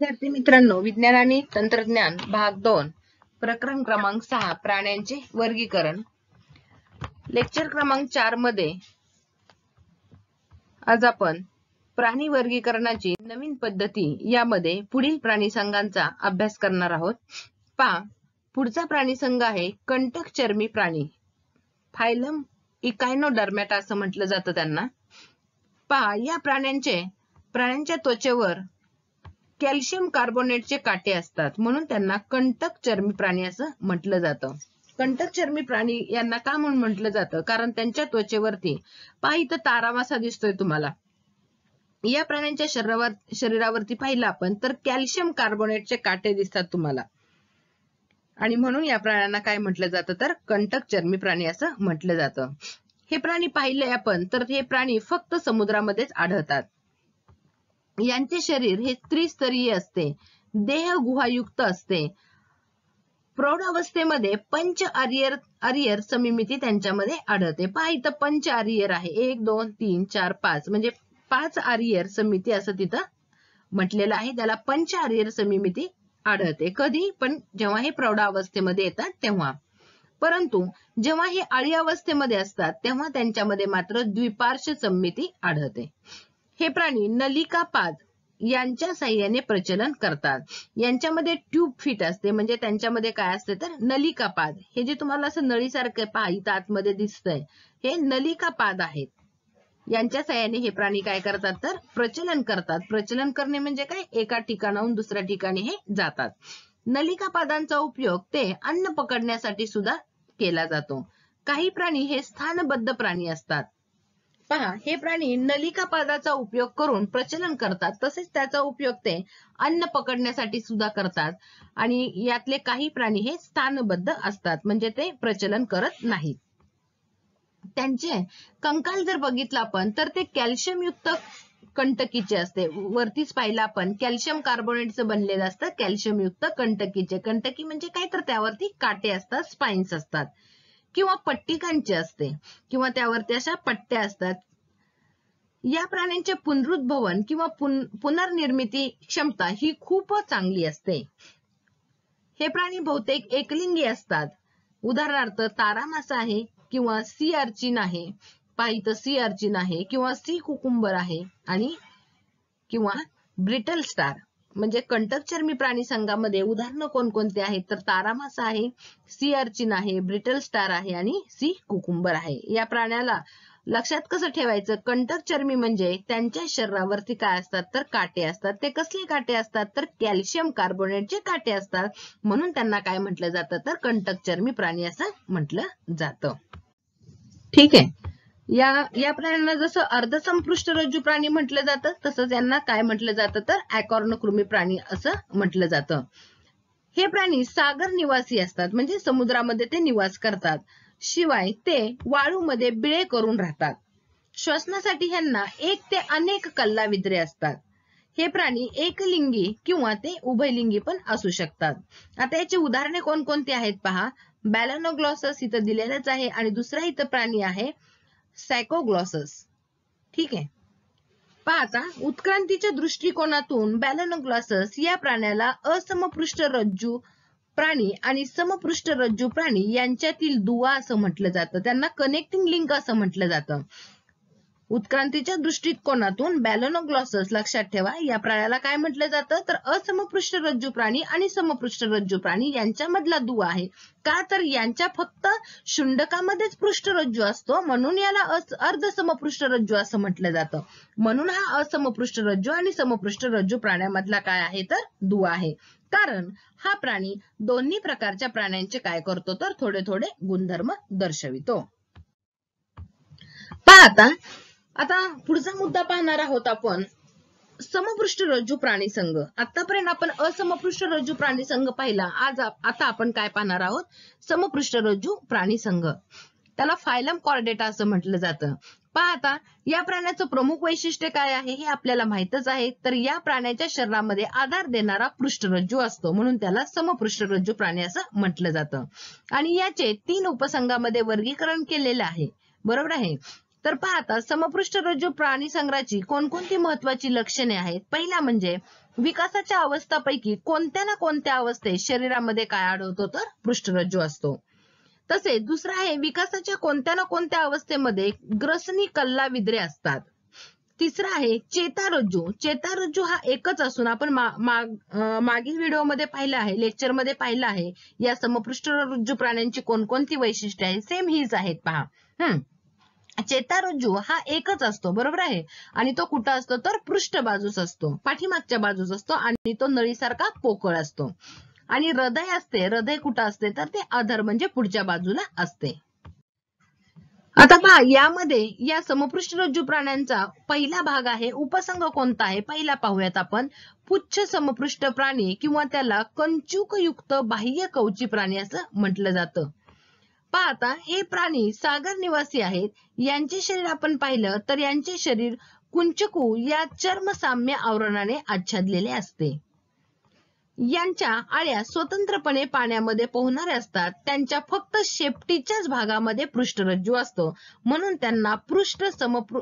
विद्यार्थी मित्रांनो विज्ञान आणि तंत्रज्ञान भाग दोन प्रकरण क्रमांक सहा प्राण्यांचे वर्गीकरण लेक्चर क्रमांक चार मध्ये आज आपण प्राणी वर्गीकरणाची नवीन पद्धती यामध्ये पुढील प्राणी संघांचा अभ्यास करणार आहोत पा पुढचा प्राणी संघ आहे कंटक चर्मी प्राणी फायलम डरमॅटा असं म्हटलं जातं त्यांना पा या प्राण्यांचे प्राण्यांच्या त्वचेवर कॅल्शियम कार्बोनेटचे काटे असतात म्हणून त्यांना कंटक चर्मी प्राणी असं म्हटलं जातं कंटक चर्मी प्राणी यांना का म्हणून म्हटलं जातं कारण त्यांच्या त्वचेवरती पहा तारामासा दिसतोय तुम्हाला या प्राण्यांच्या शरीरावर शरीरावरती पाहिलं आपण तर कॅल्शियम कार्बोनेटचे काटे दिसतात तुम्हाला आणि म्हणून या प्राण्यांना काय म्हटलं जातं तर कंटक चर्मी प्राणी असं म्हटलं जातं हे प्राणी पाहिले आपण तर हे प्राणी फक्त समुद्रामध्येच आढळतात यांचे शरीर हे त्रिस्तरीय असते देह गुहायुक्त असते अवस्थेमध्ये पंच आर्यर आर्यर समिमिती त्यांच्यामध्ये आढळते पहा इथं पंच आर्यर आहे एक दोन तीन चार पाच म्हणजे पाच आर्यर समिती असं तिथं म्हटलेलं आहे त्याला पंच आर्यर समिमिती आढळते कधी पण जेव्हा हे प्रौढावस्थेमध्ये येतात तेव्हा परंतु जेव्हा हे आळी अवस्थेमध्ये असतात तेव्हा त्यांच्यामध्ये मात्र द्विपार्श समिती आढळते हे प्राणी नलिकापाद यांच्या सहाय्याने प्रचलन करतात यांच्यामध्ये ट्यूब फिट असते म्हणजे त्यांच्यामध्ये काय असते तर नलिकापाद हे जे तुम्हाला असं नळीसारखं पाहित आतमध्ये दिसतंय हे नलिकापाद आहेत यांच्या सहाय्याने हे प्राणी काय करतात तर प्रचलन करतात प्रचलन करणे म्हणजे काय एका ठिकाणाहून दुसऱ्या ठिकाणी हे जातात नलिकापादांचा उपयोग ते अन्न पकडण्यासाठी सुद्धा केला जातो काही प्राणी हे स्थानबद्ध प्राणी असतात पहा हे प्राणी नलिका पादाचा उपयोग करून प्रचलन करतात तसेच त्याचा उपयोग ते अन्न पकडण्यासाठी सुद्धा करतात आणि यातले काही प्राणी हे स्थानबद्ध असतात म्हणजे ते प्रचलन करत नाहीत त्यांचे कंकाल जर बघितला आपण तर ते कॅल्शियम युक्त कंटकीचे असते वरतीच पाहिलं आपण कॅल्शियम कार्बोनेटचं बनलेलं असतं कॅल्शियम युक्त कंटकीचे कंटकी म्हणजे काय तर त्यावरती काटे असतात स्पाइन्स असतात किंवा पट्टिकांची असते किंवा त्यावरती अशा पट्ट्या असतात या प्राण्यांचे पुनरुद्भवन किंवा पुन पुनर्निर्मिती क्षमता ही खूप चांगली असते हे प्राणी बहुतेक एकलिंगी असतात उदाहरणार्थ तारा मासा आहे किंवा सी अर्चिन आहे पाहित सी अर्चिन आहे किंवा सी कुकुंबर आहे आणि किंवा ब्रिटल स्टार म्हणजे कंटकचर्मी प्राणी संघामध्ये उदाहरणं कोणकोणते आहेत तर तारा आहे सी अर्चिन आहे ब्रिटल स्टार आहे आणि सी कुकुंबर आहे या प्राण्याला लक्षात कसं ठेवायचं कंटकचर्मी म्हणजे त्यांच्या शरीरावरती काय असतात तर काटे असतात ते कसले काटे असतात तर कॅल्शियम कार्बोनेटचे काटे असतात म्हणून त्यांना काय म्हटलं जातं तर कंटकचर्मी प्राणी असं म्हटलं जातं ठीक आहे या या प्राण्यांना जसं अर्धसंपृष्ट रज्जू प्राणी म्हटलं जातं तसंच यांना काय म्हटलं जातं तर अॅकॉर्नकृमी प्राणी असं म्हटलं जातं हे प्राणी सागर निवासी असतात म्हणजे समुद्रामध्ये ते निवास करतात शिवाय ते वाळूमध्ये बिळे करून राहतात श्वसनासाठी ह्यांना एक ते अनेक कल्लाविद्रे असतात हे प्राणी एकलिंगी किंवा ते उभयलिंगी पण असू शकतात आता याची उदाहरणे कोणकोणती आहेत पहा बॅलॅनोग्लॉसस इथं दिलेलंच आहे आणि दुसरा इथं प्राणी आहे सायकोग्लॉसस ठीक आहे पहा उत्क्रांतीच्या दृष्टिकोनातून बॅलनोग्लॉसस या प्राण्याला असमपृष्ठ रज्जू प्राणी आणि समपृष्ठ रज्जू प्राणी यांच्यातील दुवा असं म्हटलं जातं त्यांना कनेक्टिंग लिंक असं म्हटलं जातं उत्क्रांतीच्या दृष्टिकोनातून बॅलोनोग्लॉसस लक्षात ठेवा या प्राण्याला काय म्हटलं जातं तर असमपृष्ठरज्जू प्राणी आणि समपृष्ठरज्जू प्राणी यांच्यामधला दुवा आहे का तर यांच्या फक्त शुंडकामध्येच पृष्ठरज्जू असतो म्हणून याला अर्ध रज्जू असं म्हटलं जातं म्हणून हा असमपृष्ठरज्जू आणि समपृष्ठरज्जू प्राण्यामधला काय आहे तर दुवा आहे कारण हा प्राणी दोन्ही प्रकारच्या प्राण्यांचे काय करतो तर थोडे थोडे गुणधर्म दर्शवितो पाहता आता आता पुढचा मुद्दा पाहणार आहोत आपण समपृष्ठ रज्जू प्राणी संघ आतापर्यंत आपण असमपृष्ठ रज्जू प्राणी संघ पाहिला आज आता आपण काय पाहणार आहोत समपृष्ठ रज्जू प्राणी संघ त्याला फायलम कॉर्डेटा असं म्हटलं जातं पाहता या प्राण्याचं प्रमुख वैशिष्ट्य काय आहे हे आपल्याला माहितच आहे तर या प्राण्याच्या शरीरामध्ये आधार देणारा पृष्ठरज्जू असतो म्हणून त्याला समपृष्ठरज्जू प्राणी असं म्हटलं जातं आणि याचे तीन उपसंघामध्ये वर्गीकरण केलेले आहे बरोबर आहे तर पाहता समपृष्ठरज्जू प्राणी संग्रहाची कोणकोणती महत्वाची लक्षणे आहेत पहिल्या म्हणजे विकासाच्या अवस्थापैकी कोणत्या ना कोणत्या अवस्थेत शरीरामध्ये काय आढळतो तर पृष्ठरज्जू असतो तसे दुसरा आहे विकासाच्या कोणत्या ना कोणत्या अवस्थेमध्ये ग्रसनी कल्ला विद्रे असतात तिसरा आहे चेतारज्जू चेतारज्जू हा एकच असून आपण मागील व्हिडिओमध्ये पाहिलं आहे लेक्चरमध्ये पाहिलं आहे या समपृष्ठरज्जू प्राण्यांची कोणकोणती वैशिष्ट्ये आहेत सेम हीच आहेत पहा हम्म चेतारज्जू हा एकच असतो बरोबर आहे आणि तो कुठं असतो तर पृष्ठबाजूस असतो पाठीमागच्या बाजूस असतो आणि तो नळीसारखा पोकळ असतो आणि हृदय असते हृदय कुठं असते तर ते अधर म्हणजे पुढच्या बाजूला असते आता पहा यामध्ये या समपृष्ठरज्जू प्राण्यांचा पहिला भाग आहे उपसंग कोणता आहे पहिला पाहूयात आपण पुच्छ समपृष्ठ प्राणी किंवा त्याला कंचुकयुक्त बाह्य कवची प्राणी असं म्हटलं जातं पाहता हे प्राणी सागर निवासी आहेत यांचे शरीर आपण पाहिलं तर यांचे शरीर कुंचकू या चर्म साम्य आवरणाने आच्छादलेले असते यांच्या आळ्या स्वतंत्रपणे पाण्यामध्ये पोहणाऱ्या असतात त्यांच्या फक्त शेपटीच्याच भागामध्ये पृष्ठरज्जू असतो म्हणून त्यांना पृष्ठ समपृ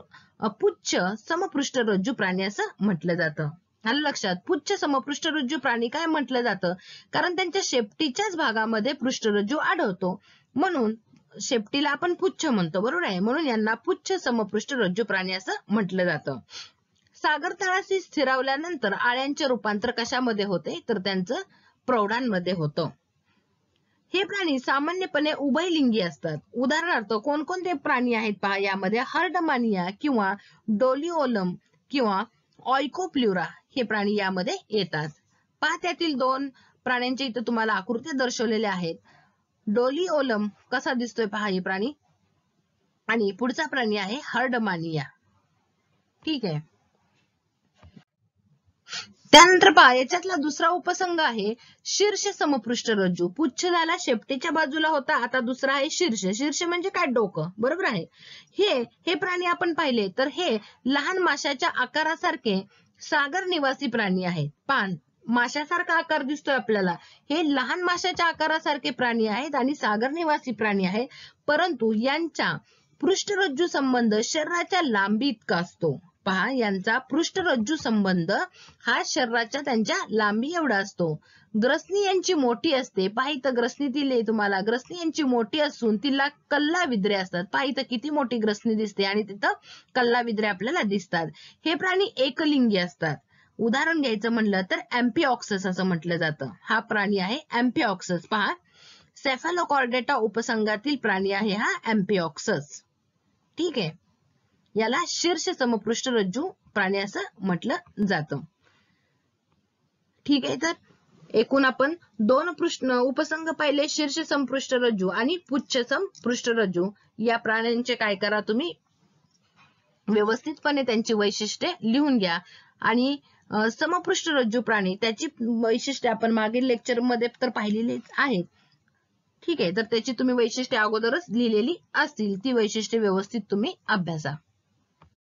पुच्छ समपृष्ठरज्जू प्राणी असं म्हटलं जातं आलं लक्षात पुच्छ समपृष्ठरज्जू प्राणी काय म्हटलं जातं कारण त्यांच्या शेपटीच्याच भागामध्ये पृष्ठरज्जू आढळतो म्हणून शेपटीला आपण पुच्छ म्हणतो बरोबर आहे म्हणून यांना पुच्छ समपृष्ठ रज्जू प्राणी असं म्हटलं जातं सागर तळाशी स्थिरावल्यानंतर आळ्यांचे रूपांतर कशामध्ये होते तर त्यांचं प्रौढांमध्ये होतं हे प्राणी सामान्यपणे उभयलिंगी असतात उदाहरणार्थ कोणकोणते प्राणी आहेत पहा यामध्ये हर्डमानिया किंवा डोलिओलम किंवा ऑयकोप्ल्युरा हे प्राणी यामध्ये येतात पहा त्यातील दोन प्राण्यांच्या इथे तुम्हाला आकृत्या दर्शवलेल्या आहेत ओलम कसा दिसतोय पहा हे प्राणी आणि पुढचा प्राणी आहे हर्डमानिया ठीक आहे त्यानंतर पहा याच्यातला दुसरा उपसंग आहे शीर्ष समपृष्ठ रज्जू झाला शेपटीच्या बाजूला होता आता दुसरा आहे शीर्ष शीर्ष म्हणजे काय डोकं बरोबर आहे हे हे प्राणी आपण पाहिले तर हे लहान माशाच्या आकारासारखे सागर निवासी प्राणी आहेत पान माशासारखा आकार दिसतोय आपल्याला हे लहान माशाच्या आकारासारखे प्राणी आहेत आणि सागर निवासी प्राणी आहेत परंतु यांच्या पृष्ठरज्जू संबंध शरीराच्या लांबी इतका असतो पहा यांचा पृष्ठरज्जू संबंध हा शरीराच्या त्यांच्या लांबी एवढा असतो ग्रसनी यांची मोठी असते पहा ग्रसनी दिली तुम्हाला ग्रसनी यांची मोठी असून तिला कल्ला विद्रे असतात पहा किती मोठी ग्रसनी दिसते आणि तिथं कल्ला विद्रे आपल्याला दिसतात हे प्राणी एकलिंगी असतात उदाहरण घ्यायचं म्हटलं तर अँपीऑक्सस असं म्हटलं जातं हा प्राणी आहे अँपीऑक्सस पहा सेफलोकॉर्डेटा उपसंघातील प्राणी आहे हा अँपीऑक्सस ठीक आहे याला शीर्ष समपृष्ठ रज्जू प्राणी असं म्हटलं जातं ठीक आहे तर एकूण आपण दोन पृष्ठ उपसंघ पाहिले शीर्ष संपृष्ठ रज्जू आणि पुच्छ संपृष्ठ रज्जू या प्राण्यांचे काय करा तुम्ही व्यवस्थितपणे त्यांची वैशिष्ट्ये लिहून घ्या आणि समपृष्ठ रज्जू प्राणी त्याची वैशिष्ट्ये आपण मागील लेक्चरमध्ये तर पाहिलेलीच आहेत ठीक आहे तर त्याची तुम्ही वैशिष्ट्ये अगोदरच लिहिलेली असतील ती वैशिष्ट्ये व्यवस्थित तुम्ही अभ्यासा